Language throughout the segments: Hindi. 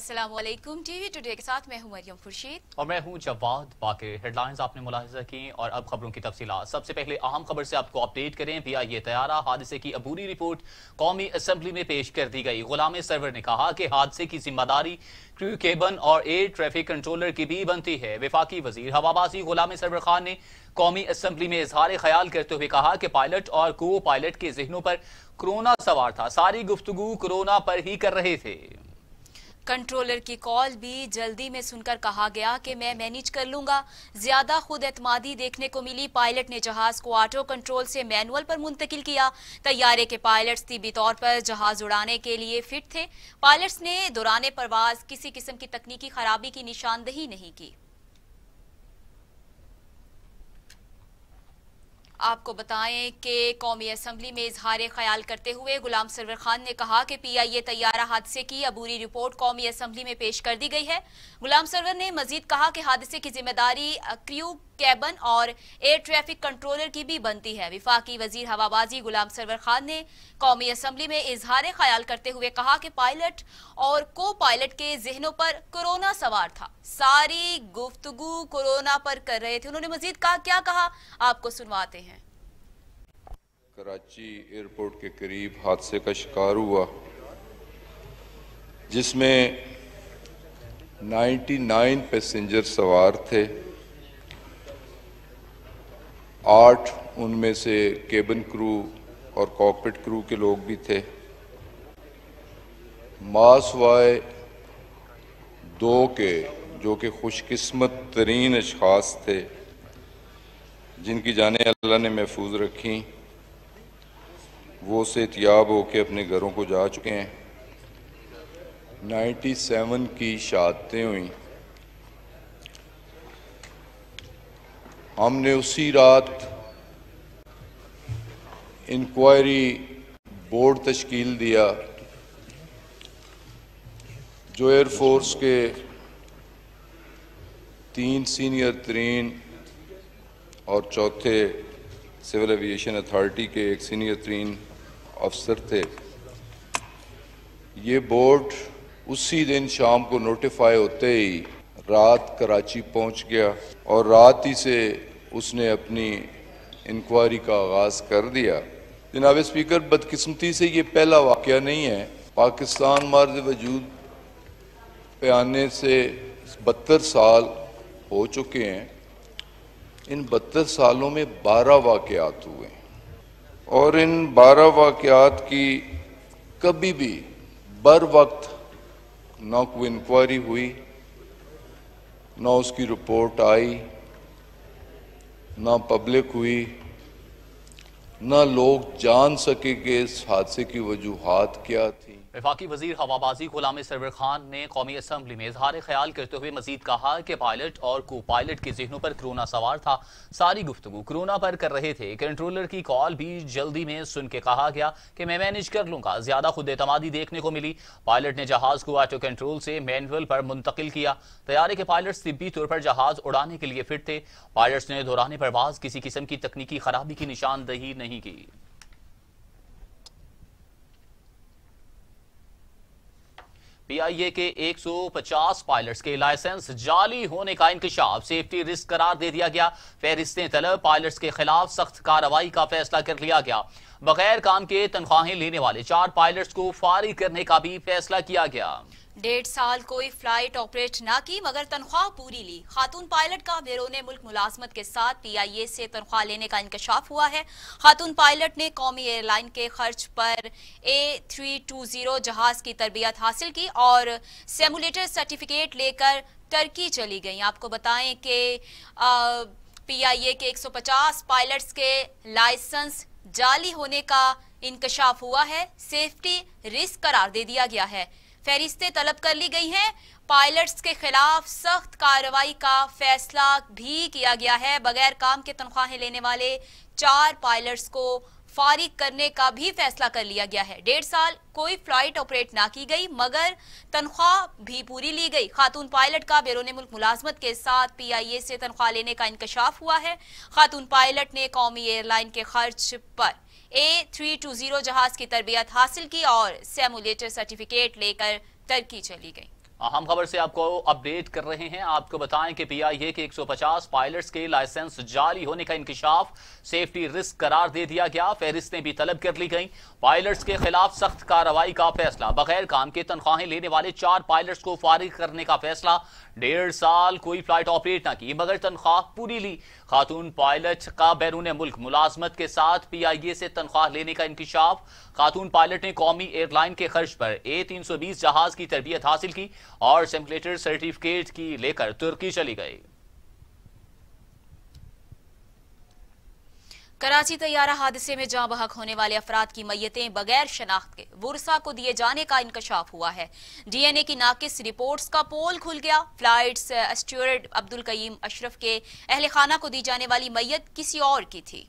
असलम टीवी टुडे के साथ मैं हूं मरियम खुर्शीद और मैं हूं जवाद बाकी हेडलाइंस आपने मुलाजा की और अब खबरों की तफसी सबसे पहले अहम खबर से आपको अपडेट करें भी ए तैयारा हादसे की अबूरी रिपोर्ट कौमी असम्बली में पेश कर दी गई गुलाम सरवर ने कहा कि हादसे की जिम्मेदारी क्रू केबन और एयर ट्रैफिक कंट्रोलर की भी बनती है विफाकी वजीर हवाबाजी गुलाम सरवर खान ने कौमी असम्बली में इजहार ख्याल करते हुए कहा कि पायलट और को पायलट के जहनों पर कोरोना सवार था सारी गुफ्तु कोरोना पर ही कर रहे थे कंट्रोलर की कॉल भी जल्दी में सुनकर कहा गया कि मैं मैनेज कर लूंगा ज्यादा खुद एतमादी देखने को मिली पायलट ने जहाज को ऑटो कंट्रोल से मैनुअल पर मुंतकिल किया तैयारे के पायलट्स तीबी तौर पर जहाज उड़ाने के लिए फिट थे पायलट्स ने दौरान परवाज किसी किस्म की तकनीकी खराबी की निशानदही नहीं की आपको बताएं कि कौमी असम्बली में इजहार ख्याल करते हुए गुलाम सरवर खान ने कहा कि पी आई ए तैयारा हादसे की अबूरी रिपोर्ट कौमी असम्बली में पेश कर दी गई है गुलाम सरवर ने मजीद कहा कि हादसे की जिम्मेदारी क्रू कैबन और एयर ट्रैफिक कंट्रोलर की भी बनती है विफाकी वजीर हवाबाजी गुलाम सरवर खान ने कौमी असम्बली में इजहार ख्याल करते हुए कहा कि पायलट और को पायलट के जहनों पर कोरोना सवार था सारी गुफ्तगु कोरोना पर कर रहे थे उन्होंने मजीद कहा क्या कहा आपको सुनवाते हैं कराची एयरपोर्ट के करीब हादसे का शिकार हुआ जिसमें 99 पैसेंजर सवार थे आठ उनमें से केबन क्रू और कॉकपिट क्रू के लोग भी थे मास वाय दो के जो कि खुशकस्मत तरीन अशास थे जिनकी जाने अल्लाह ने महफूज रखी वो से एहतियाब होकर अपने घरों को जा चुके हैं 97 की शहादतें हुईं हमने उसी रात इंक्वायरी बोर्ड तश्कील दिया जो एयरफोर्स के तीन सीनियर तरीन और चौथे सिविल एविएशन अथॉरिटी के एक सीनियर तरीन अफसर थे ये बोर्ड उसी दिन शाम को नोटिफाई होते ही रात कराची पहुंच गया और रात ही से उसने अपनी इंक्वायरी का आगाज़ कर दिया जनाब स्पीकर बदकिस्मती से ये पहला वाक़ नहीं है पाकिस्तान मार्ज वजूद पे आने से बहत्तर साल हो चुके हैं इन बहत्तर सालों में बारह वाक़ात हुए और इन बारह वाक़ात की कभी भी बर वक्त ना कोई इंक्वायरी हुई ना उसकी रिपोर्ट आई ना पब्लिक हुई ना लोग जान सके कि इस हादसे की वजूहत क्या थी विफाक वजीर हवाबाजी गुलाम सरवर खान ने कौमी असम्बली में इजहार ख्याल करते हुए मजीद कहा कि पायलट और को पायलट के जहनों पर कोरोना सवार था सारी गुफ्तु कोरोना पर कर रहे थे कंट्रोलर की कॉल भी जल्दी में सुन के कहा गया कि मैं मैनेज कर लूंगा ज्यादा खुद एतमादी देखने को मिली पायलट ने जहाज को ऑटो कंट्रोल से मैनुअल पर मुंतकिल किया तैयारे के पायलट तिब्बी तौर पर जहाज उड़ाने के लिए फिट थे पायलट्स ने पर परवाज किसी किस्म की तकनीकी खराबी की निशानदही नहीं की पीआईए के 150 पायलट्स के लाइसेंस जाली होने का इंकशाफ सेफ्टी रिस्क करार दे दिया गया फहरिस्तें तलब पायलट्स के खिलाफ सख्त कार्रवाई का फैसला कर लिया गया बगैर काम के तनख्वाहें लेने वाले चार पायलट्स को फारिग करने का भी फैसला किया गया डेढ़ साल कोई फ्लाइट ऑपरेट ना की मगर तनख्वाह पूरी ली खातून पायलट का बैरून मुल्क मुलाजमत के साथ पीआईए से तनख्वाह लेने का इंकशाफ हुआ है खातून पायलट ने कौमी एयरलाइन के खर्च पर ए थ्री टू जीरो जहाज की तरबियत हासिल की और सेमुलेटर सर्टिफिकेट लेकर टर्की चली गई आपको बताएं कि पीआईए के 150 पायलट्स के लाइसेंस जाली होने का इंकशाफ हुआ है सेफ्टी रिस्क करार दे दिया गया है फहरिस्तें तलब कर ली गई हैं पायलट्स के खिलाफ सख्त कार्रवाई का फैसला भी किया गया है बगैर काम के तनख्वाहें लेने वाले चार पायलट्स को फारिग करने का भी फैसला कर लिया गया है डेढ़ साल कोई फ्लाइट ऑपरेट ना की गई मगर तनख्वाह भी पूरी ली गई खातून पायलट का बैरून मुल्क मुलाजमत के साथ पीआईए से तनख्वाह लेने का इंकशाफ हुआ है खातून पायलट ने कौमी एयरलाइन के खर्च पर ए थ्री टू जीरो जहाज की तरबियत हासिल की और सेमुलेटर सर्टिफिकेट लेकर टर्की चली गई अहम खबर से आपको अपडेट कर रहे हैं आपको बताएं कि पीआईए के 150 पायलट्स के लाइसेंस जारी होने का इंकशाफ सेफ्टी रिस्क करार दे दिया गया फहरिस्तें भी तलब कर ली गई पायलट्स के खिलाफ सख्त कार्रवाई का फैसला बगैर काम के तनख्वाहें लेने वाले चार पायलट्स को फारिग करने का फैसला डेढ़ साल कोई फ्लाइट ऑपरेट ना की मगर तनख्वाह पूरी ली खातून पायलट का बैरून मुल्क मुलाजमत के साथ पी आई ए से तनख्वाह लेने का इंकशाफ खातून पायलट ने कौमी एयरलाइन के खर्च पर ए तीन सौ बीस जहाज की तरबियत हासिल की और सेम्पलेटर सर्टिफिकेट की लेकर तुर्की चली गई कराची तैयारा हादसे में जहां बहक होने वाले अफराद की मैयतें बगैर शनाख्त के वर्षा को दिए जाने का इंकशाफ हुआ है डीएनए की नाकिस रिपोर्ट्स का पोल खुल गया फ्लाइट्स एस्टूरेट अब्दुल कईम अशरफ के अहल खाना को दी जाने वाली मैयत किसी और की थी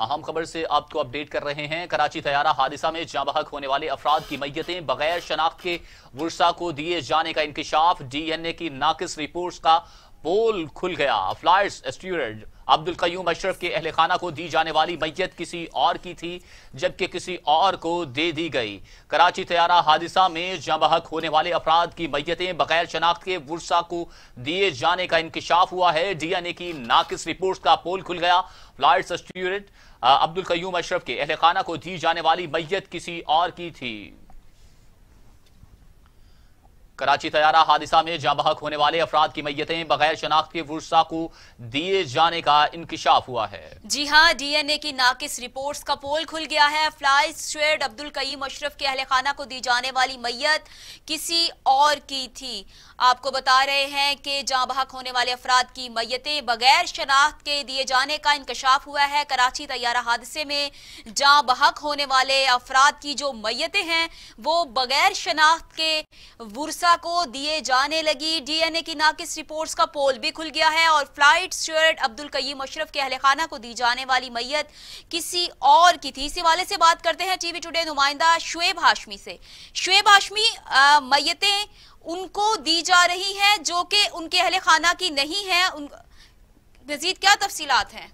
अहम खबर से आपको अपडेट कर रहे हैं कराची तैयारा हादसा में जहां बहक होने वाले अफराद की मैयतें बगैर शनाख्त के वर्षा को दिए जाने का इंकशाफ डीएनए की नाकिस रिपोर्ट्स का पोल खुल गया फ्लाइट स्टूडेंट अब्दुल कयूम अशरफ के अहल खाना को दी जाने वाली मैयत किसी और की थी जबकि किसी और को दे दी गई कराची तैयारा हादसा में हक होने वाले अफराद की मैयतें बगैर शनाख्त के वर्षा को दिए जाने का इंकशाफ हुआ है डी एन ए की नाकिस रिपोर्ट का पोल खुल गया फ्लाइट स्टूडेंट अब्दुल कयूम अशरफ के अहल खाना को दी जाने वाली मैयत किसी और की थी कराची तैयारा हादसा में जहां बहक होने वाले अफराद की मैयतें बगैर शनाख्त के वर्षा को दिए जाने का इंकशाफ हुआ है जी हाँ डीएनए की नाकिस रिपोर्ट्स का पोल खुल गया है फ्लाई शेड अब्दुल कईम अशरफ के अहल खाना को दी जाने वाली मैयत किसी और की थी आपको बता रहे हैं कि जहाँ बहक होने वाले अफराद की मैयतें बगैर शनाख्त के दिए जाने का इंकशाफ हुआ है कराची तयारा हादसे में जहां बहक होने वाले अफराद की जो मैयतें हैं वो बगैर शनाख्त के वर्षा अमेरिका को दिए जाने लगी डीएनए की नाकिस रिपोर्ट्स का पोल भी खुल गया है और फ्लाइट शर्ट अब्दुल कईम अशरफ के अहलखाना को दी जाने वाली मैयत किसी और की थी इसी वाले से बात करते हैं टीवी टुडे नुमाइंदा शुएब हाशमी से शुएब हाशमी मैयतें उनको दी जा रही हैं जो कि उनके अहल खाना की नहीं है उन मजीद क्या तफसीलात हैं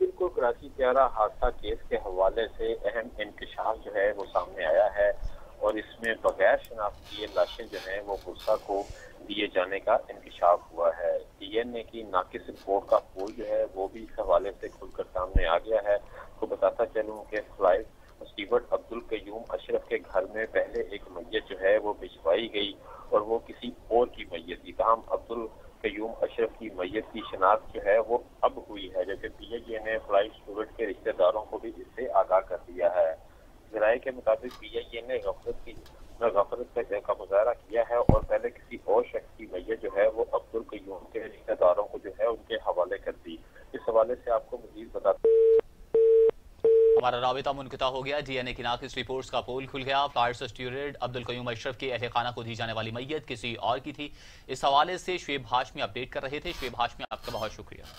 बिल्कुल कराची प्यारा हादसा केस के हवाले से अहम इंकशाफ जो है वो सामने आया है की ये लाशें जो है वो गुस्सा को दिए जाने का इंकशाफ हुआ है डीएनए की नाकिस रिपोर्ट का फूल जो है वो भी इस हवाले से खुलकर सामने आ गया है तो बताता चलूँ की फ्लाइट स्टीवर्ट अब्दुल कयूम अशरफ के घर में पहले एक मैयत जो है वो भिजवाई गई और वो किसी और की मैयत थी तहम अब्दुल कयूम अशरफ की मैयत की शनाख्त जो है वो अब हुई है जबकि पी एच ए ने फ्लाइट स्टूडेंट के रिश्तेदारों को भी इससे आगाह कर दिया है जराये के मुताबिक पी आई ए ने गफरत अपना गफलत का मुजाहरा किया है और पहले किसी और शख्स की मैय जो है वो अब्दुल कयूम के रिश्तेदारों को जो है उनके हवाले कर दी इस हवाले से आपको मजीद बताते हमारा रबता मुनकता हो गया डी एन ए की नाकिस रिपोर्ट का पोल खुल गया फायर स्टूडेंट अब्दुल कयूम अशरफ के अहल खाना को दी जाने वाली मैयत किसी और की थी इस हवाले से शुएब हाशमी अपडेट कर रहे थे शुएब हाशमी आपका बहुत शुक्रिया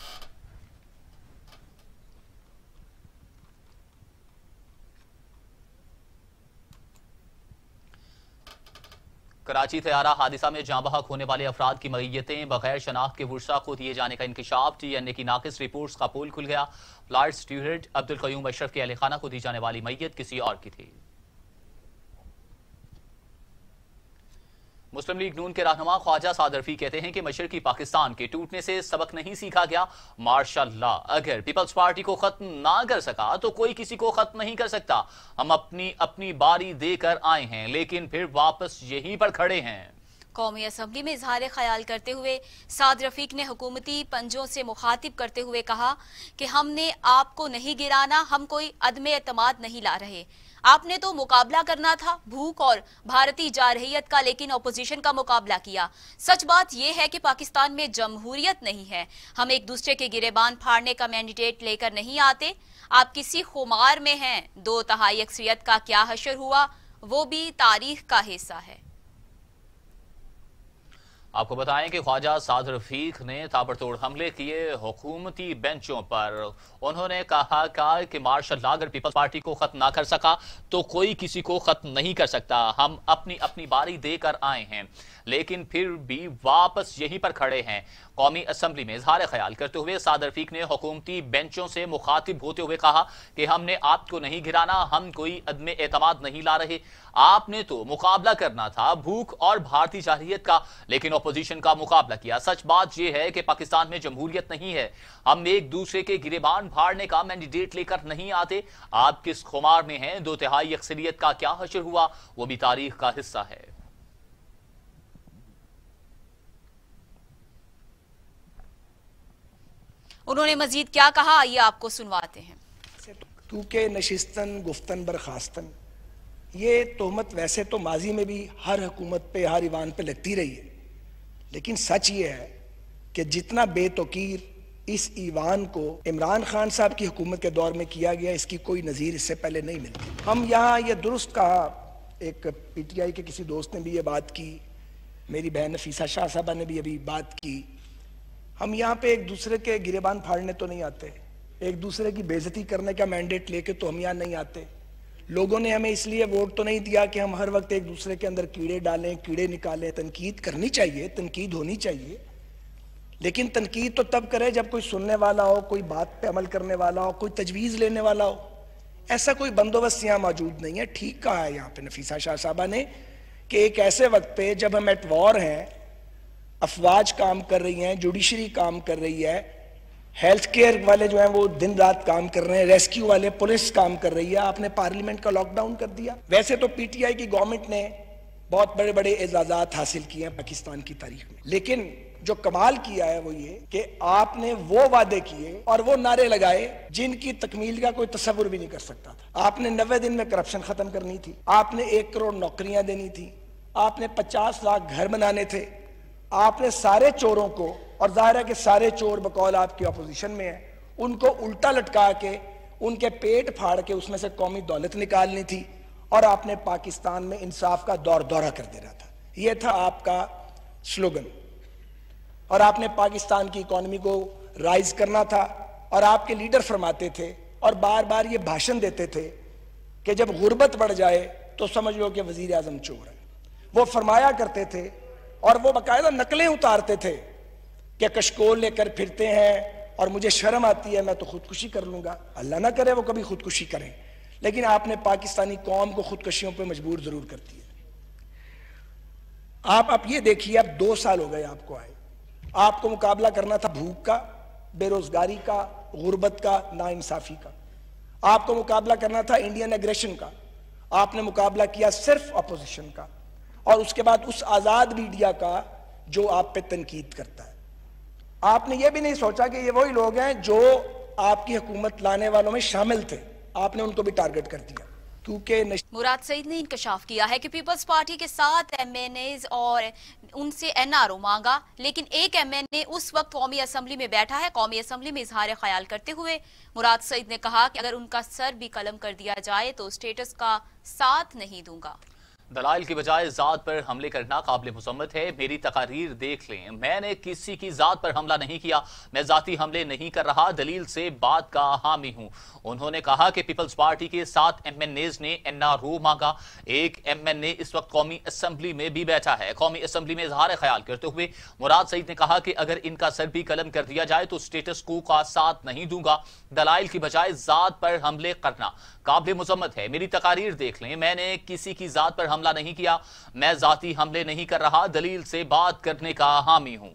कराची तैयारा हादसा में जहाँ बहक होने वाले अफराद की मैतें बगैर शनाख्त के वर्षा को दिए जाने का इंकशाफ टी एन ए की नाकिस रिपोर्ट का पोल खुल गया फ्लाइट स्टूडेंट अब्दुल कयूम अशरफ के अलखाना खाना को दी जाने वाली मैत किसी और की थी मुस्लिम लीग नून के रहनमा ख्वाजा सादरफी रफी कहते हैं कि मशरकी पाकिस्तान के टूटने से सबक नहीं सीखा गया मार्शा अगर पीपल्स पार्टी को खत्म ना कर सका तो कोई किसी को खत्म नहीं कर सकता हम अपनी अपनी बारी देकर आए हैं लेकिन फिर वापस यहीं पर खड़े हैं कौमी असम्बली में इजहार ख्याल करते हुए साद रफीक ने हुकूमती पंजों से मुखातिब करते हुए कहा कि हमने आपको नहीं गिराना हम कोई अदम एतमाद नहीं ला रहे आपने तो मुकाबला करना था भूख और भारतीय जारहियत का लेकिन ओपोजिशन का मुकाबला किया सच बात यह है कि पाकिस्तान में जमहूरियत नहीं है हम एक दूसरे के गिरेबान फाड़ने का मैंडेट लेकर नहीं आते आप किसी खुमार में हैं दो तहाई अक्सरियत का क्या हशर हुआ वो भी तारीख का हिस्सा है आपको बताएं कि ख्वाजा साद रफीक ने ताबड़तोड़ हमले किए हुकूमती बेंचों पर उन्होंने कहा का कि मार्शल ला अगर पीपल्स पार्टी को ख़त्म ना कर सका तो कोई किसी को ख़त्म नहीं कर सकता हम अपनी अपनी बारी देकर आए हैं लेकिन फिर भी वापस यहीं पर खड़े हैं कौमी असम्बली में इजहार ख्याल करते हुए साद रफीक ने हुकूमती बेंचों से मुखातिब होते हुए कहा कि हमने आपको नहीं घिराना हम कोई अदम एतमाद नहीं ला रहे आपने तो मुकाबला करना था भूख और भारतीय जाहिरियत का लेकिन अपोजिशन का मुकाबला किया सच बात यह है कि पाकिस्तान में जमहूरियत नहीं है हम एक दूसरे के गिरेबान भाड़ने का मैंडेट लेकर नहीं आते आप किस खुमार में हैं दो तिहाई अक्सरियत का क्या हशर हुआ वो भी तारीख का हिस्सा है उन्होंने मजीद क्या कहा आइए आपको सुनवाते हैं तू के नशिस्तन गुफ्तन बरखास्तन ये तोहमत वैसे तो माजी में भी हर हुकूमत पे हर ईवान पे लगती रही है लेकिन सच ये है कि जितना बेतकीर इस ईवान को इमरान खान साहब की हुकूमत के दौर में किया गया इसकी कोई नज़ीर इससे पहले नहीं मिलती हम यहाँ यह दुरुस्त कहा एक पीटीआई के किसी दोस्त ने भी ये बात की मेरी बहन नफीसा शाह साहबा ने भी अभी बात की हम यहाँ पे एक दूसरे के गिरेबान फाड़ने तो नहीं आते एक दूसरे की बेजती करने का मैंडेट लेके तो हम यहाँ नहीं आते लोगों ने हमें इसलिए वोट तो नहीं दिया कि हम हर वक्त एक दूसरे के अंदर कीड़े डालें कीड़े निकालें तनकीद करनी चाहिए तनकीद होनी चाहिए लेकिन तनकीद तो तब करें जब कोई सुनने वाला हो कोई बात पे अमल करने वाला हो कोई तजवीज़ लेने वाला हो ऐसा कोई बंदोबस्त यहाँ मौजूद नहीं है ठीक कहा है यहाँ पे नफीसा शाह साहबा ने कि एक ऐसे वक्त पे जब हम एट वॉर हैं अफवाज काम कर रही हैं जुडिशरी काम कर रही है हेल्थ केयर वाले जो हैं वो दिन रात काम कर रहे हैं रेस्क्यू वाले पुलिस काम कर रही है आपने पार्लियामेंट का लॉकडाउन कर दिया वैसे तो पीटीआई की गवर्नमेंट ने बहुत बड़े बड़े एजाजा हासिल किए हैं पाकिस्तान की तारीख में लेकिन जो कमाल किया है वो ये कि आपने वो वादे किए और वो नारे लगाए जिनकी तकमील का कोई तस्वुर भी नहीं कर सकता था आपने नब्बे दिन में करप्शन खत्म करनी थी आपने एक करोड़ नौकरियां देनी थी आपने पचास लाख घर बनाने थे आपने सारे चोरों को और जाहिर है कि सारे चोर बकौल आपकी अपोजिशन में है उनको उल्टा लटका के उनके पेट फाड़ के उसमें से कौमी दौलत निकालनी थी और आपने पाकिस्तान में इंसाफ का दौर दौरा कर देना था यह था आपका स्लोगन और आपने पाकिस्तान की इकोनॉमी को राइज करना था और आपके लीडर फरमाते थे और बार बार ये भाषण देते थे कि जब गुर्बत बढ़ जाए तो समझ लो कि वजीर अजम चोर है वो फरमाया करते थे और वो बकायदा नकलें उतारते थे कि कशकोल लेकर फिरते हैं और मुझे शर्म आती है मैं तो खुदकुशी कर लूंगा अल्लाह ना करे वो कभी खुदकुशी करें लेकिन आपने पाकिस्तानी कौम को खुदकशियों पर मजबूर ज़रूर कर दिया आप आप ये देखिए अब दो साल हो गए आपको आए आपको मुकाबला करना था भूख का बेरोजगारी का गुर्बत का नाइंसाफ़ी का आपको मुकाबला करना था इंडियन एग्रेशन का आपने मुकाबला किया सिर्फ अपोजिशन का और उसके बाद उस आज़ाद मीडिया का जो आप पे तनकीद करता है आपने ये भी नहीं सोचा कि ये वही लोग हैं जो आपकी हुकूमत लाने वालों में शामिल थे आपने उनको भी टारगेट कर दिया क्योंकि मुराद सईद ने इंकशाफ किया है कि पीपल्स पार्टी के साथ एम एन एज और उनसे एन आर ओ मांगा लेकिन एक एम एन ए उस वक्त कौमी असम्बली में बैठा है कौमी असम्बली में इजहार ख्याल करते हुए मुराद सईद ने कहा कि अगर उनका सर भी कलम कर दिया जाए तो स्टेटस का साथ नहीं दूंगा दलाल की बजाय जात पर हमले करना काबिल मुसम्मत है मेरी तकारीर देख लें मैंने किसी की जात पर हमला नहीं किया मैं जाती हमले नहीं कर रहा दलील से बात का हामी हूं उन्होंने कहा कि पीपल्स पार्टी के सात एम एन एज ने एन आर ओ मांगा एक एम एन ए इस वक्त कौमी असम्बली में भी बैठा है कौमी असम्बली में इजहार ख्याल करते हुए मुराद सईद ने कहा कि अगर इनका सर भी कलम कर दिया जाए तो स्टेटस को का साथ नहीं दूंगा दलाइल की बजाय जात पर हमले करना काबिल मुसम्मत है मेरी तकारीर देख लें मैंने किसी की जात पर हमले हमला नहीं किया मैं जाती हमले नहीं कर रहा दलील से बात करने का हामी हूं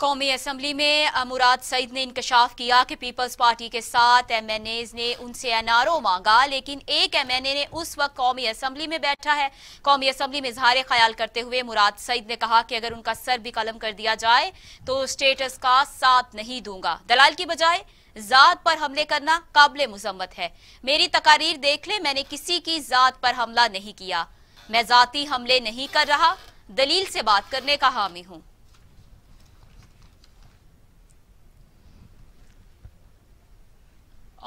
कौमी असम्बली में मुराद सईद ने इंकशाफ किया कि पीपल्स पार्टी के साथ एम एन एज ने उनसे एन आर ओ मांगा लेकिन एक एम एन ए ने उस वक्त कौमी असम्बली में बैठा है कौमी असम्बली में इजहार ख्याल करते हुए मुराद सईद ने कहा कि अगर उनका सर भी कलम कर दिया जाए तो स्टेटस का साथ नहीं दूंगा दलाल की बजाय जात पर हमले करना काबिल मजम्मत है मेरी तकारीर देख ले मैंने किसी की जात पर हमला नहीं किया मैं जाती हमले नहीं कर रहा दलील से बात करने का हामी हूँ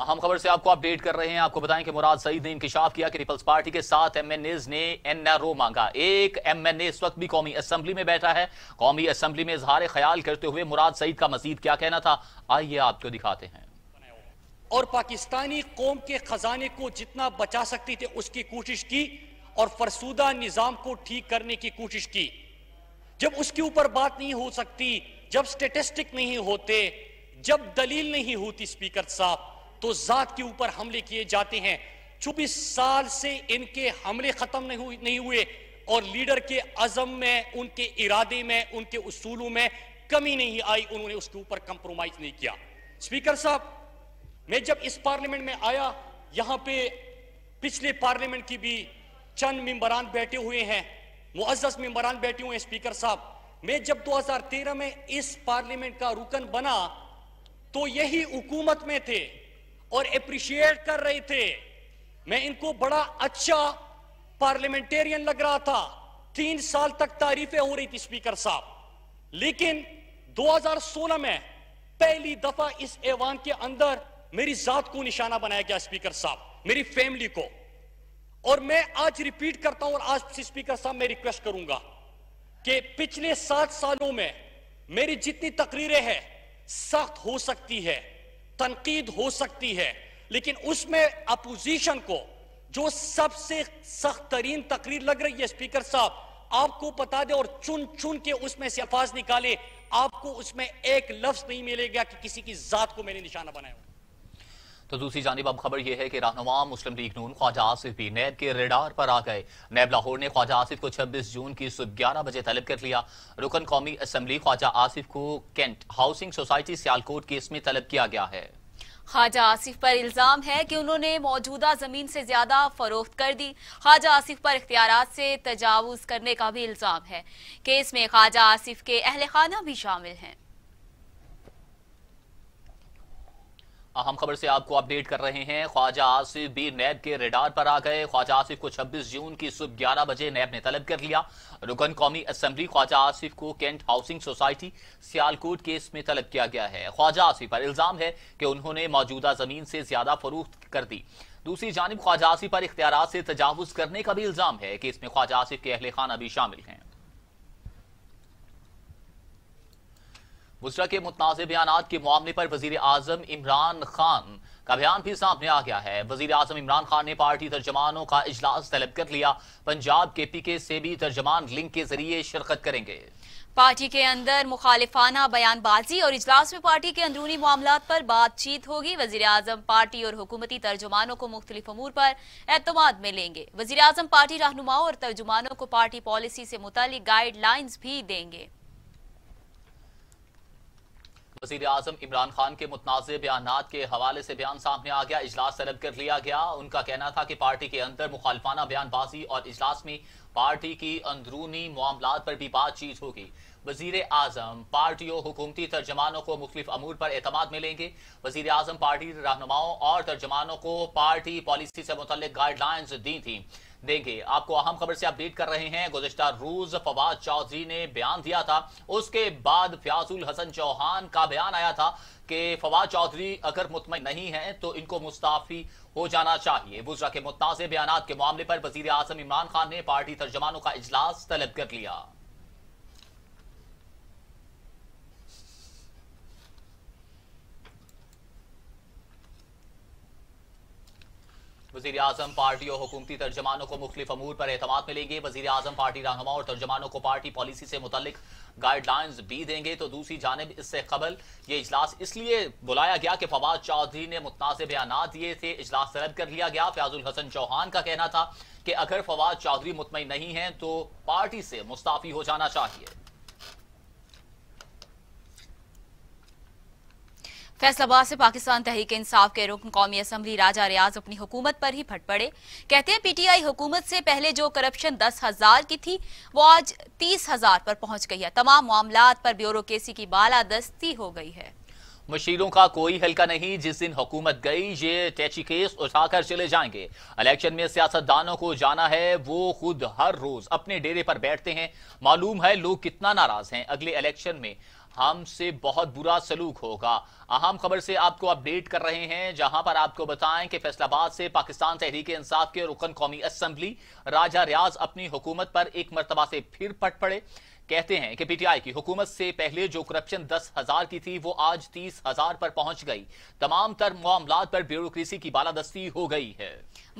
अहम खबर से आपको अपडेट कर रहे हैं आपको बताएं कि मुराद सईद ने इंकशाफ किया कि पीपल्स पार्टी के साथ एम एन एज ने एन आर ओ मांगा एक एम एन ए इस वक्त भी कौमी असम्बली में बैठा है कौमी असम्बली में इजहार ख्याल करते हुए मुराद सईद का मजीद क्या कहना था आइए आपको दिखाते हैं और पाकिस्तानी कौम के खजाने को जितना बचा सकती थी उसकी कोशिश की और फरसूदा निज़ाम को ठीक करने की कोशिश की जब उसके ऊपर बात नहीं हो सकती जब स्टेटिस्टिक नहीं होते जब दलील नहीं होती स्पीकर साहब तो जात के ऊपर हमले किए जाते हैं चौबीस साल से इनके हमले खत्म नहीं हुए और लीडर के अजम में उनके इरादे में उनके उसूलों में कमी नहीं आई उन्होंने उसके ऊपर कंप्रोमाइज नहीं किया स्पीकर साहब मैं जब इस पार्लियामेंट में आया यहां पे पिछले पार्लियामेंट की भी चंद मेंबरान बैठे हुए हैं मुआजस मेंबरान बैठे हुए हैं स्पीकर साहब मैं जब 2013 में इस पार्लियामेंट का रुकन बना तो यही हुकूमत में थे और अप्रिशिएट कर रहे थे मैं इनको बड़ा अच्छा पार्लियामेंटेरियन लग रहा था तीन साल तक तारीफें हो रही थी स्पीकर साहब लेकिन 2016 में पहली दफा इस एवान के अंदर मेरी जात को निशाना बनाया गया स्पीकर साहब मेरी फैमिली को और मैं आज रिपीट करता हूं और आज स्पीकर साहब मैं रिक्वेस्ट करूंगा कि पिछले सात सालों में मेरी जितनी तकरीरें हैं सख्त हो सकती है तनकीद हो सकती है लेकिन उसमें अपोजिशन को जो सबसे सख्त तरीन तकरीर लग रही है स्पीकर साहब आपको बता दे और चुन चुन के उसमें से अल्फाज निकाले आपको उसमें एक लफ्ज नहीं मिलेगा कि किसी की जात को मैंने निशाना बनाया तो दूसरी जानब अब खबर यह है कि रहनुमा मुस्लिम लीग नून ख्वाजा आसिफ भी नैब के रेडार पर आ गए नैब लाहौर ने ख्वाजा आसिफ को छब्बीस जून की सुबह ग्यारह बजे तलब कर लिया रुकन कौमी असम्बली ख्वाजा आसिफ को cantt housing society Sialkot case में तलब किया गया है खाजा आसिफ पर इल्ज़ाम है कि उन्होंने मौजूदा ज़मीन से ज़्यादा फरोख्त कर दी खाजा आसिफ पर इख्तियार से तजावुज करने का भी इल्ज़ाम है केस में ख्वाजा आसिफ के अहल खाना भी शामिल हैं अहम खबर से आपको अपडेट कर रहे हैं ख्वाजा आसिफ भी नैब के रेडार पर आ गए ख्वाजा आसिफ को 26 जून की सुबह ग्यारह बजे नैब ने तलब कर लिया रुकन कौमी असम्बली ख्वाजा आसिफ को cantt housing society Sialkot case में तलब किया गया है ख्वाजा आसिफ पर इल्जाम है कि उन्होंने मौजूदा जमीन से ज्यादा फरूख कर दी दूसरी जानब ख्वाजा आसिफ पर इख्तियार से तजावज करने का भी इल्जाम है कि इसमें ख्वाजा आसिफ के अहल खाना भी शामिल हैं बुस्रा के मुतनाज़ बयान के मामले पर वजीर आजम इमरान खान का बयान भी सामने आ गया है वजीर आजम इमरान खान ने पार्टी तर्जमानों का इजलास तलब कर लिया पंजाब के पी के से भी तर्जमान लिंक के जरिए शिरकत करेंगे पार्टी के अंदर मुखालिफाना बयानबाजी और इजलास में पार्टी के अंदरूनी मामला पर बातचीत होगी वजीर अजम पार्टी और हुकूमती तर्जुमानों को मुख्तलिफ अमूर पर एतमाद में लेंगे वजीर अजम पार्टी रहनुमाओं और तर्जुमानों को पार्टी पॉलिसी से मुतल गाइडलाइंस भी देंगे वजीर आजम इमरान खान के मुतनाज़ बयान के हवाले से बयान सामने आ गया इजलास तलब कर लिया गया उनका कहना था कि पार्टी के अंदर मुखालफाना बयानबाजी और इजलास में पार्टी की अंदरूनी मामला पर भी बातचीत होगी वजीर आजम पार्टियों हुकूमती तर्जमानों को मुख्तफ अमूर पर अहतमाद मिलेंगे वजीर आजम पार्टी रहनुमाओं और तर्जमानों को पार्टी पॉलिसी से मुतल गाइडलाइंस दी थी देंगे आपको अहम खबर से अपडेट कर रहे हैं गुजश्ता रोज फवाद चौधरी ने बयान दिया था उसके बाद फयाजुल हसन चौहान का बयान आया था कि फवाद चौधरी अगर मुतमिन नहीं है तो इनको मुस्ताफी हो जाना चाहिए बुजरा के मुताजे बयान के मामले पर वजीर आजम इमरान खान ने पार्टी तर्जमानों का इजलास तलब कर लिया वजी अजम पार्टी और हुकूमती तर्जमानों को मुख्तफ अमूर पर अहतम मिलेंगे वजी अजम पार्टी रहनुमा और तर्जमानों को पार्टी पॉलिसी से मुतलिक गाइडलाइंस भी देंगे तो दूसरी जानब इससे कबल ये इजलास इसलिए बुलाया गया कि फवाद चौधरी ने मुतनाज़ बयान दिए थे इजलास तलब कर लिया गया फयाजुल हसन चौहान का कहना था कि अगर फवाद चौधरी मुतमिन नहीं है तो पार्टी से मुस्ताफ़ी हो जाना चाहिए फैसलाबाद से पाकिस्तान तहरीक इंसाफ के रुकन कौमी असम्बली राजा रियाज अपनी हुकूमत पर ही फट पड़े कहते हैं पीटीआई हुकूमत से पहले जो करप्शन दस हजार की थी वो आज तीस हजार पर पहुंच गई है तमाम मामला पर ब्यूरोसी की दस्ती हो गई है मशीरों का कोई हल्का नहीं जिस दिन हुकूमत गई ये टैची केस उठाकर चले जाएंगे इलेक्शन में सियासतदानों को जाना है वो खुद हर रोज अपने डेरे पर बैठते हैं मालूम है लोग कितना नाराज हैं अगले इलेक्शन में हमसे बहुत बुरा सलूक होगा अहम खबर से आपको अपडेट कर रहे हैं जहां पर आपको बताएं कि फैसलाबाद से पाकिस्तान तहरीक इंसाफ के रुकन कौमी असम्बली राजा रियाज अपनी हुकूमत पर एक मरतबा से फिर पट पड़े कहते हैं कि पीटीआई की हुकूमत से पहले जो करप्शन दस हजार की थी वो आज तीस हजार पर पहुंच गई तमाम तर मामला पर ब्यूरोक्रेसी की बालादस्ती हो गई है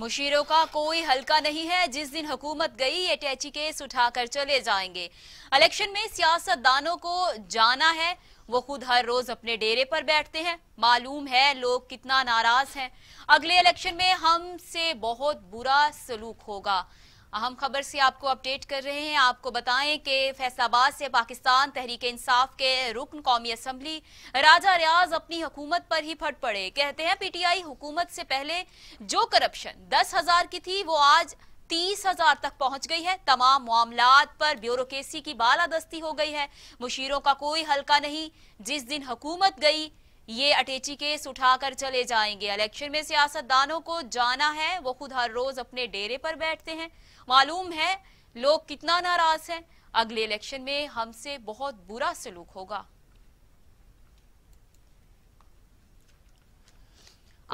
मुशीरों का कोई हल्का नहीं है जिस दिन हुकूमत गई ये टैची केस उठाकर चले जाएंगे इलेक्शन में सियासतदानों को जाना है वो खुद हर रोज अपने डेरे पर बैठते हैं मालूम है लोग कितना नाराज हैं अगले इलेक्शन में हमसे बहुत बुरा सलूक होगा अहम खबर से आपको अपडेट कर रहे हैं आपको बताएं कि फैसलाबाद से पाकिस्तान तहरीक इंसाफ के रुकन कौमी असम्बली राजा रियाज अपनी हुकूमत पर ही फट पड़े कहते हैं पीटीआई हुकूमत से पहले जो करप्शन दस हजार की थी वो आज तीस हजार तक पहुंच गई है तमाम मामला पर ब्यूरोसी की बालादस्ती हो गई है मुशीरों का कोई हल्का नहीं जिस दिन हुकूमत गई ये अटेची केस उठाकर चले जाएंगे इलेक्शन में सियासतदानों को जाना है वो खुद हर रोज अपने डेरे पर बैठते हैं मालूम है लोग कितना नाराज हैं अगले इलेक्शन में हमसे बहुत बुरा सलूक होगा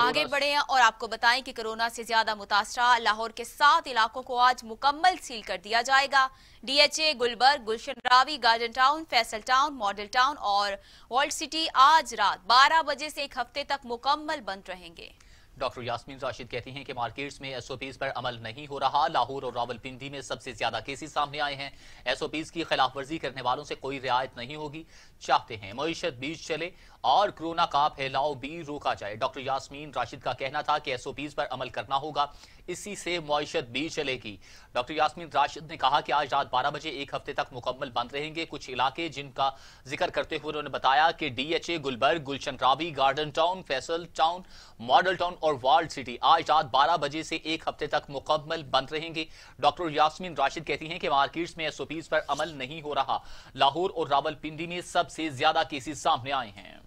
आगे बढ़े हैं और आपको बताएं कि कोरोना से ज्यादा मुतासरा लाहौर के सात इलाकों को आज मुकम्मल सील कर दिया जाएगा DHA Gulberg Gulshan Ravi Garden Town Faisal Town Model Town और वर्ल्ड सिटी आज रात 12 बजे से एक हफ्ते तक मुकम्मल बंद रहेंगे डॉक्टर यासमीन राशिद कहती हैं कि मार्केट्स में एसओपीज पर अमल नहीं हो रहा लाहौर और रावलपिंडी में सबसे ज्यादा केसेस सामने आए हैं एसओपीज की खिलाफवर्जी करने वालों से कोई रियायत नहीं होगी चाहते हैं मीशत बीच चले और कोरोना का फैलाव भी रोका जाए डॉक्टर यासमीन राशिद का कहना था कि एसओपीज पर अमल करना होगा इसी से मीशत भी चलेगी डॉक्टर यासमीन राशिद ने कहा कि आज रात बारह बजे एक हफ्ते तक मुकम्मल बंद रहेंगे कुछ इलाके जिनका जिक्र करते हुए उन्होंने बताया कि D H A Gulberg Gulshan Ravi Garden Town Faisal Town Model Town और वर्ल्ड सिटी आज रात बारह बजे से एक हफ्ते तक मुकम्मल बंद रहेंगे डॉक्टर यासमीन राशिद कहती हैं कि मार्केट्स में एसओपीज पर अमल नहीं हो रहा लाहौर और रावलपिंडी में सबसे ज्यादा केसेस सामने आए हैं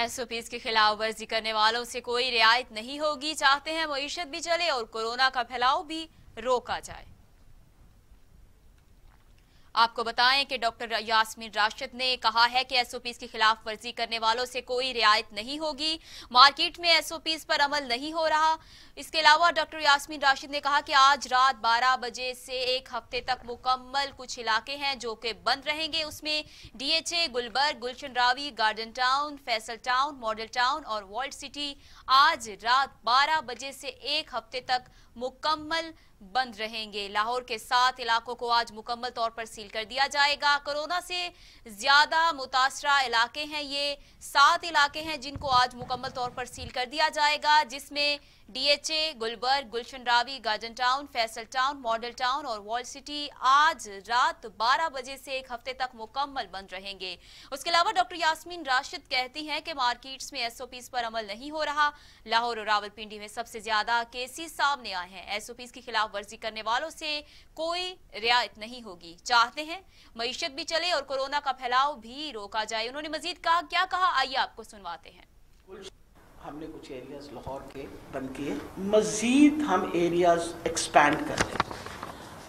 एसओपीज के खिलाफ वर्जी करने वालों से कोई रियायत नहीं होगी चाहते हैं मीशत भी चले और कोरोना का फैलाव भी रोका जाए आपको बताएं कि डॉक्टर यासमीन राशिद ने कहा है कि एसओपीज की खिलाफ वर्जी करने वालों से कोई रियायत नहीं होगी मार्केट में एसओपीज पर अमल नहीं हो रहा इसके अलावा डॉक्टर यासमीन राशिद ने कहा कि आज रात 12 बजे से एक हफ्ते तक मुकम्मल कुछ इलाके हैं जो कि बंद रहेंगे उसमें DHA Gulberg Gulshan Ravi Garden Town Faisal Town Model Town और वर्ल्ड सिटी आज रात 12 बजे से एक हफ्ते तक मुकम्मल बंद रहेंगे लाहौर के सात इलाकों को आज मुकम्मल तौर पर सील कर दिया जाएगा कोरोना से ज़्यादा मुतासरा इलाके हैं ये सात इलाके हैं जिनको आज मुकम्मल तौर पर सील कर दिया जाएगा जिसमें DHA Gulberg Gulshan Ravi Garden Town Faisal Town Model Town और वॉल सिटी आज रात 12 बजे से एक हफ्ते तक मुकम्मल बंद रहेंगे उसके अलावा डॉक्टर यास्मीन राशिद कहती हैं कि मार्केट्स में एसओपीस पर अमल नहीं हो रहा लाहौर और रावलपिंडी में सबसे ज्यादा केसेस सामने आए हैं एसओपीस की खिलाफ वर्जी करने वालों से कोई रियायत नहीं होगी चाहते हैं मीशत भी चले और कोरोना का फैलाव भी रोका जाए उन्होंने मजीद कहा क्या कहा आइए आपको सुनवाते हैं हमने कुछ एरियाज लाहौर के बंद किए मज़ीद हम एरियाज एक्सपैंड कर लें